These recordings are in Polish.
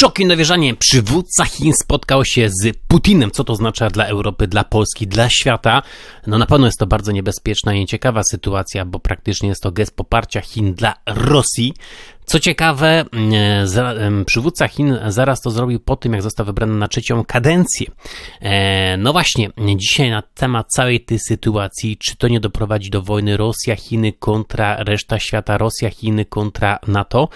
szoki i nawierzanie. Przywódca Chin spotkał się z Putinem. Co to oznacza dla Europy, dla Polski, dla świata? No na pewno jest to bardzo niebezpieczna i nieciekawa sytuacja, bo praktycznie jest to gest poparcia Chin dla Rosji. Co ciekawe, mm, przywódca Chin zaraz to zrobił po tym, jak został wybrany na trzecią kadencję. E, no właśnie, dzisiaj na temat całej tej sytuacji, czy to nie doprowadzi do wojny Rosja-Chiny kontra reszta świata, Rosja-Chiny kontra NATO.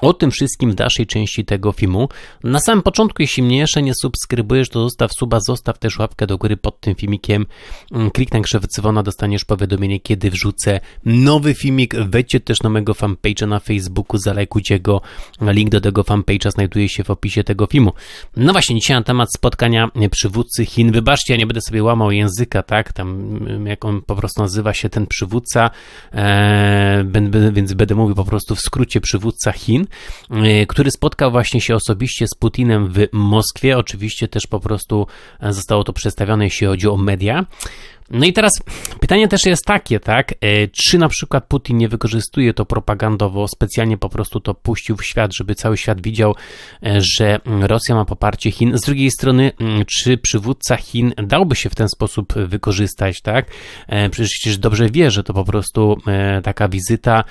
O tym wszystkim w dalszej części tego filmu. Na samym początku, jeśli mnie jeszcze nie subskrybujesz, to zostaw suba, zostaw też łapkę do góry pod tym filmikiem. Mm, Kliknij krzewy dzwona, dostaniesz powiadomienie, kiedy wrzucę nowy filmik. Wejdźcie też na mojego fanpage'a na Facebooku, Michała go, Link do tego fanpage'a znajduje się w opisie tego filmu. No właśnie, dzisiaj na temat spotkania przywódcy Chin. Wybaczcie, ja nie będę sobie łamał języka, tak? Tam, mm, jak on po prostu nazywa się ten przywódca, e, więc będę mówił po prostu w skrócie przywódca Chin, e, który spotkał właśnie się osobiście z Putinem w Moskwie. Oczywiście też po prostu e, zostało to przedstawione, jeśli chodzi o media. No i teraz pytanie też jest takie, tak? E, czy na przykład Putin nie wykorzystuje to propagandowo, specjalnie po prostu to puścił w świat, żeby cały świat widział, e, że Rosja ma poparcie Chin. Z drugiej strony, czy przywódca Chin dałby się w ten sposób wykorzystać, tak? E, przecież dobrze wie, że to po prostu taka wizyta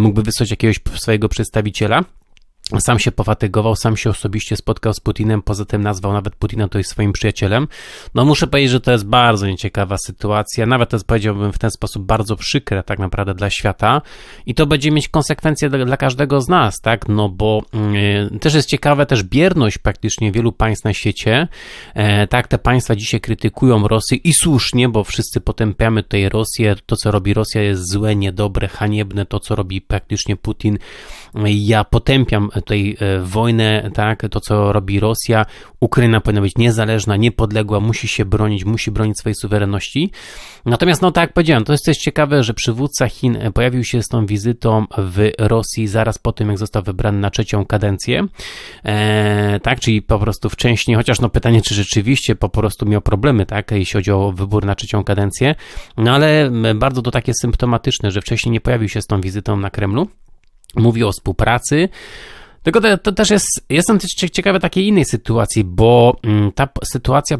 mógłby wysłać jakiegoś swojego przedstawiciela sam się pofatygował, sam się osobiście spotkał z Putinem, poza tym nazwał nawet Putina tutaj swoim przyjacielem. No muszę powiedzieć, że to jest bardzo nieciekawa sytuacja, nawet to jest, powiedziałbym w ten sposób bardzo przykre tak naprawdę dla świata i to będzie mieć konsekwencje dla, dla każdego z nas, tak, no bo mm, y, też jest ciekawe też bierność praktycznie wielu państw na świecie, e, tak, te państwa dzisiaj krytykują Rosję i słusznie, bo wszyscy potępiamy tutaj Rosję, to co robi Rosja jest złe, niedobre, haniebne, to co robi praktycznie Putin, ja potępiam tutaj e, wojnę, tak, to co robi Rosja. Ukraina powinna być niezależna, niepodległa, musi się bronić, musi bronić swojej suwerenności. Natomiast, no tak jak powiedziałem, to jest też ciekawe, że przywódca Chin e, pojawił się z tą wizytą w Rosji zaraz po tym, jak został wybrany na trzecią kadencję. E, tak, czyli po prostu wcześniej, chociaż no pytanie, czy rzeczywiście po prostu miał problemy, tak, jeśli chodzi o wybór na trzecią kadencję. No ale bardzo to takie symptomatyczne, że wcześniej nie pojawił się z tą wizytą na Kremlu. Mówi o współpracy, tylko to, to, też jest, jestem też ciekawy takiej innej sytuacji, bo mm, ta sytuacja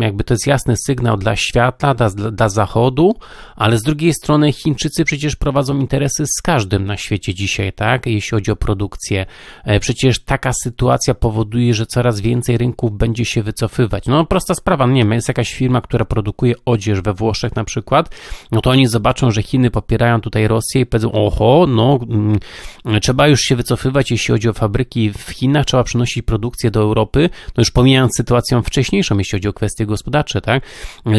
jakby to jest jasny sygnał dla świata, dla, dla Zachodu, ale z drugiej strony Chińczycy przecież prowadzą interesy z każdym na świecie dzisiaj, tak, jeśli chodzi o produkcję. E, przecież taka sytuacja powoduje, że coraz więcej rynków będzie się wycofywać. No prosta sprawa, nie wiem, jest jakaś firma, która produkuje odzież we Włoszech na przykład, no to oni zobaczą, że Chiny popierają tutaj Rosję i powiedzą, oho, no mm, trzeba już się wycofywać, jeśli chodzi o do fabryki w Chinach, trzeba przynosić produkcję do Europy, no już pomijając sytuację wcześniejszą, jeśli chodzi o kwestie gospodarcze, tak?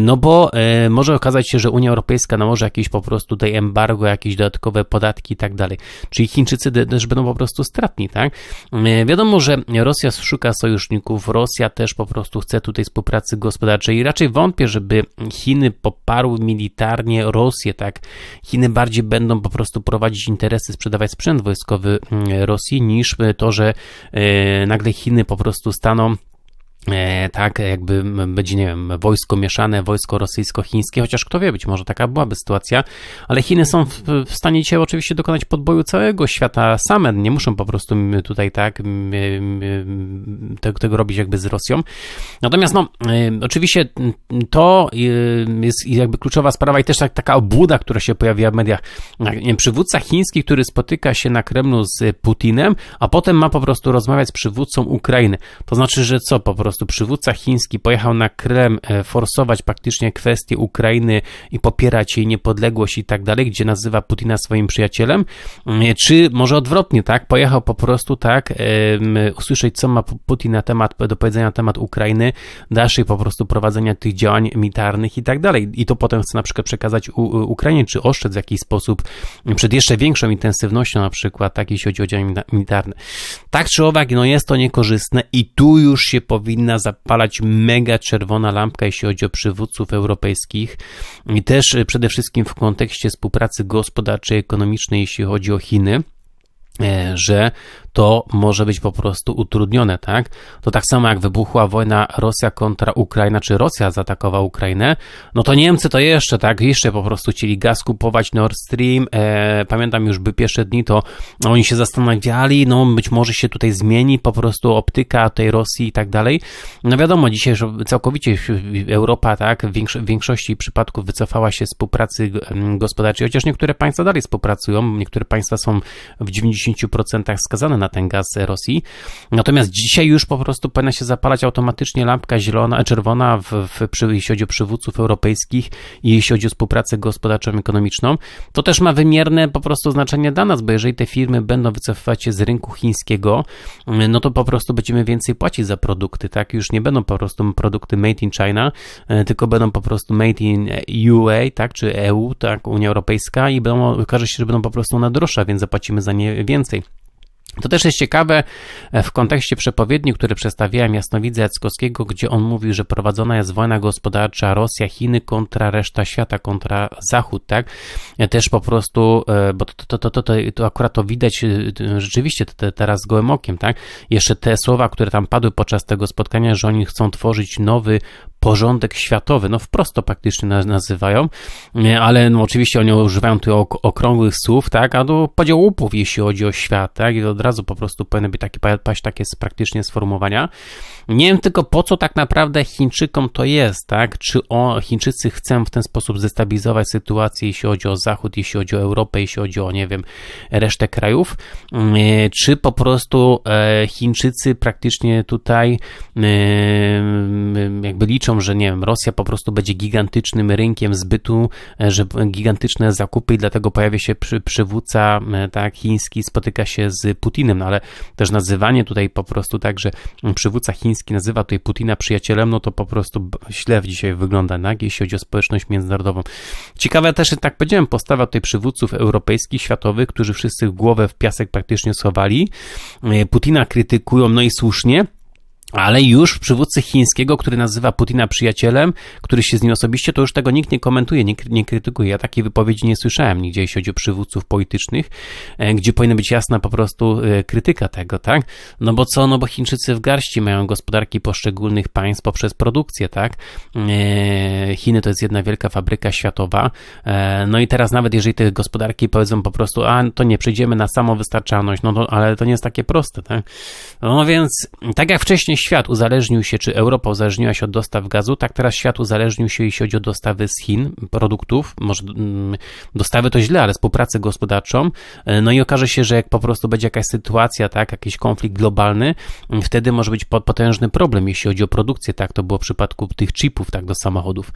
No bo e, może okazać się, że Unia Europejska nałoży jakieś po prostu tutaj embargo, jakieś dodatkowe podatki i tak dalej. Czyli Chińczycy też będą po prostu stratni, tak? E, wiadomo, że Rosja szuka sojuszników, Rosja też po prostu chce tutaj współpracy gospodarczej i raczej wątpię, żeby Chiny poparły militarnie Rosję, tak? Chiny bardziej będą po prostu prowadzić interesy, sprzedawać sprzęt wojskowy mm, Rosji niż to, że e, nagle Chiny po prostu staną E, tak, jakby będzie, nie wiem, wojsko mieszane, wojsko rosyjsko-chińskie, chociaż kto wie, być może taka byłaby sytuacja, ale Chiny są w, w, stanie się oczywiście dokonać podboju całego świata same, nie muszą po prostu tutaj tak tego, tego robić jakby z Rosją. Natomiast no, e, oczywiście to e, jest jakby kluczowa sprawa i też tak, taka obłuda, która się pojawia w mediach. Przywódca chiński, który spotyka się na Kremlu z Putinem, a potem ma po prostu rozmawiać z przywódcą Ukrainy. To znaczy, że co po prostu prostu przywódca chiński pojechał na Krem e, forsować praktycznie kwestię Ukrainy i popierać jej niepodległość i tak dalej, gdzie nazywa Putina swoim przyjacielem, mm, e, czy może odwrotnie, tak, pojechał po prostu tak, e, usłyszeć co ma Putin na temat, do powiedzenia na temat Ukrainy, dalszej po prostu prowadzenia tych działań militarnych i tak dalej i to potem chce na przykład przekazać Ukrainie, czy oszczędz w jakiś sposób przed jeszcze większą intensywnością na przykład, tak, jeśli chodzi o działania militarne. Tak czy owak, no jest to niekorzystne i tu już się powinno powinna zapalać mega czerwona lampka, jeśli chodzi o przywódców europejskich i też e, przede wszystkim w kontekście współpracy gospodarczej, ekonomicznej, jeśli chodzi o Chiny. E, że to może być po prostu utrudnione, tak? To tak samo jak wybuchła wojna Rosja kontra Ukraina, czy Rosja zaatakowała Ukrainę, no to Niemcy to jeszcze, tak? Jeszcze po prostu chcieli gaz kupować Nord Stream. E, pamiętam już by pierwsze dni, to oni się zastanawiali, no być może się tutaj zmieni po prostu optyka tej Rosji i tak dalej. No wiadomo, dzisiaj całkowicie Europa, tak? W większości przypadków wycofała się z współpracy gospodarczej, chociaż niektóre państwa dalej współpracują, niektóre państwa są w 90 90% skazane na ten gaz Rosji. Natomiast dzisiaj już po prostu powinna się zapalać automatycznie lampka zielona, czerwona, w, w, przy, jeśli chodzi o przywódców europejskich i jeśli chodzi o współpracę gospodarczą i ekonomiczną. To też ma wymierne po prostu znaczenie dla nas, bo jeżeli te firmy będą wycofywać się z rynku chińskiego, no to po prostu będziemy więcej płacić za produkty, tak? Już nie będą po prostu produkty made in China, e, tylko będą po prostu made in UA, tak? Czy EU, tak? Unia Europejska i będą, okaże się, że będą po prostu na droższa, więc zapłacimy za nie więcej więcej. To też jest ciekawe e, w kontekście przepowiedni, który przedstawiałem Jasnowidza Jackowskiego, gdzie on mówił, że prowadzona jest wojna gospodarcza Rosja-Chiny kontra reszta świata, kontra Zachód, tak? E, też po prostu, e, bo to, to, to, to, to, to akurat to widać rzeczywiście te, teraz z gołym okiem, tak? Jeszcze te słowa, które tam padły podczas tego spotkania, że oni chcą tworzyć nowy porządek światowy, no wprost to praktycznie nazywają, ale no oczywiście oni używają tu okrągłych słów, tak, a do podziału łupów, jeśli chodzi o świat, tak, i od razu po prostu powinny być takie, paść takie praktycznie sformułowania, nie wiem tylko po co tak naprawdę Chińczykom to jest, tak? Czy o, Chińczycy chcą w ten sposób zestabilizować sytuację, jeśli chodzi o Zachód, jeśli chodzi o Europę, jeśli chodzi o, nie wiem, resztę krajów? Mm, e, czy po prostu e, Chińczycy praktycznie tutaj e, jakby liczą, że nie wiem, Rosja po prostu będzie gigantycznym rynkiem zbytu, że gigantyczne zakupy i dlatego pojawia się przy, przywódca tak, chiński, spotyka się z Putinem, no ale też nazywanie tutaj po prostu tak, że przywódca chiński Kaczyński nazywa tutaj Putina przyjacielem, no to po prostu ślew dzisiaj wygląda nagi, jeśli chodzi o społeczność międzynarodową. Ciekawe też, tak powiedziałem, postawa tutaj przywódców europejskich, światowych, którzy wszyscy głowę w piasek praktycznie schowali. E, Putina krytykują, no i słusznie ale już przywódcy chińskiego, który nazywa Putina przyjacielem, który się z nim osobiście, to już tego nikt nie komentuje, nie, nie krytykuje. Ja takiej wypowiedzi nie słyszałem nigdzie, jeśli chodzi o przywódców politycznych, e, gdzie powinna być jasna po prostu e, krytyka tego, tak? No bo co? No bo Chińczycy w garści mają gospodarki poszczególnych państw poprzez produkcję, tak? E, Chiny to jest jedna wielka fabryka światowa. No i teraz nawet jeżeli te gospodarki powiedzą po prostu, a to nie przejdziemy na samowystarczalność, no to, ale to nie jest takie proste, tak? No więc, tak jak wcześniej świat uzależnił się, czy Europa uzależniła się od dostaw gazu, tak teraz świat uzależnił się, jeśli chodzi o dostawy z Chin, produktów. Może mm, dostawy to źle, ale współpracę gospodarczą. E, no i okaże się, że jak po prostu będzie jakaś sytuacja, tak, jakiś konflikt globalny, mm, wtedy może być potężny problem, jeśli chodzi o produkcję, tak, to było w przypadku tych chipów, tak, do samochodów.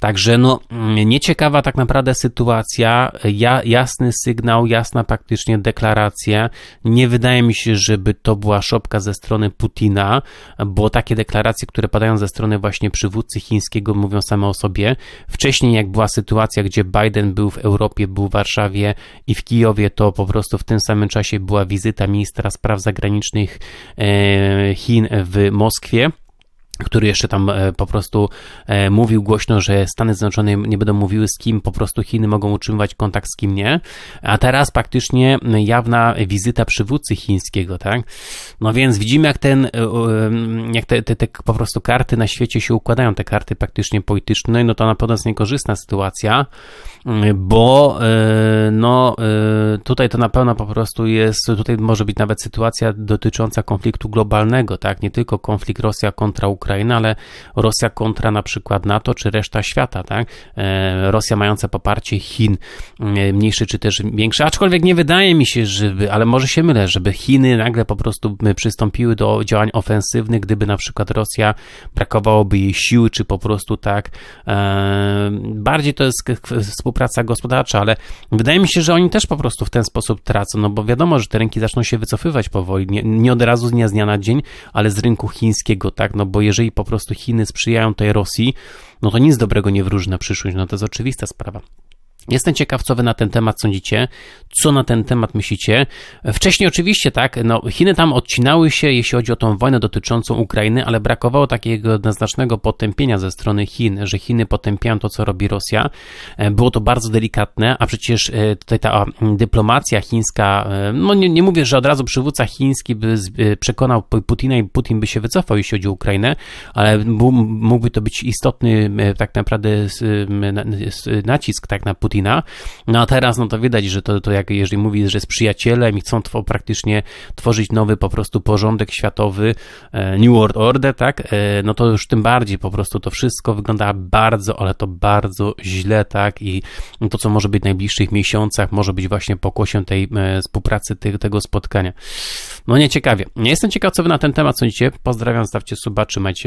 Także, no, mm, nieciekawa tak naprawdę sytuacja, ja, jasny sygnał, jasna praktycznie deklaracja. Nie wydaje mi się, żeby to była szopka ze strony Putina, bo takie deklaracje, które padają ze strony właśnie przywódcy chińskiego, mówią same o sobie. Wcześniej, jak była sytuacja, gdzie Biden był w Europie, był w Warszawie i w Kijowie, to po prostu w tym samym czasie była wizyta ministra spraw zagranicznych e, Chin w Moskwie który jeszcze tam e, po prostu e, mówił głośno, że Stany Zjednoczone nie będą mówiły z kim, po prostu Chiny mogą utrzymywać kontakt z kim nie, a teraz praktycznie jawna wizyta przywódcy chińskiego, tak? No więc widzimy, jak ten, e, jak te, te, te po prostu karty na świecie się układają, te karty praktycznie polityczne, no, no to na pewno jest niekorzystna sytuacja, Y, bo y, no, y, tutaj to na pewno po prostu jest, tutaj może być nawet sytuacja dotycząca konfliktu globalnego, tak, nie tylko konflikt Rosja kontra Ukraina, ale Rosja kontra na przykład NATO czy reszta świata, tak, Rosja mająca poparcie Chin, mniejsze czy też większe, aczkolwiek nie wydaje mi się, żeby, ale może się mylę, żeby Chiny nagle po prostu przystąpiły do działań ofensywnych, gdyby na przykład Rosja brakowałoby jej sił, czy po prostu tak, bardziej to jest współpraca praca gospodarcza, ale wydaje mi się, że oni też po prostu w ten sposób tracą, no bo wiadomo, że te rynki zaczną się wycofywać powoli, nie, nie od razu z dnia, z dnia na dzień, ale z rynku chińskiego, tak, no bo jeżeli po prostu Chiny sprzyjają tej Rosji, no to nic dobrego nie wróży na przyszłość, no to jest oczywista sprawa. Jestem ciekaw, co wy na ten temat sądzicie, co na ten temat myślicie. Wcześniej oczywiście, tak, no, Chiny tam odcinały się, jeśli chodzi o tą wojnę dotyczącą Ukrainy, ale brakowało takiego jednoznacznego potępienia ze strony Chin, że Chiny potępiają to, co robi Rosja. E, było to bardzo delikatne, a przecież e, tutaj ta dyplomacja chińska, e, no nie, nie mówię, że od razu przywódca chiński by przekonał Putina i Putin by się wycofał, jeśli chodzi o Ukrainę, ale mógłby to być istotny tak naprawdę nacisk tak na Putina Putina. No a teraz, no to widać, że to, to jak jeżeli mówi, że jest przyjacielem i chcą tw praktycznie tworzyć nowy po prostu porządek światowy, e, New World Order, tak, e, no to już tym bardziej po prostu to wszystko wygląda bardzo, ale to bardzo źle, tak, i to, co może być w najbliższych miesiącach, może być właśnie pokłosiem tej e, współpracy, tego spotkania. No nie ciekawie. Nie jestem ciekaw, co wy na ten temat sądzicie. Pozdrawiam, stawcie suba, trzymajcie się.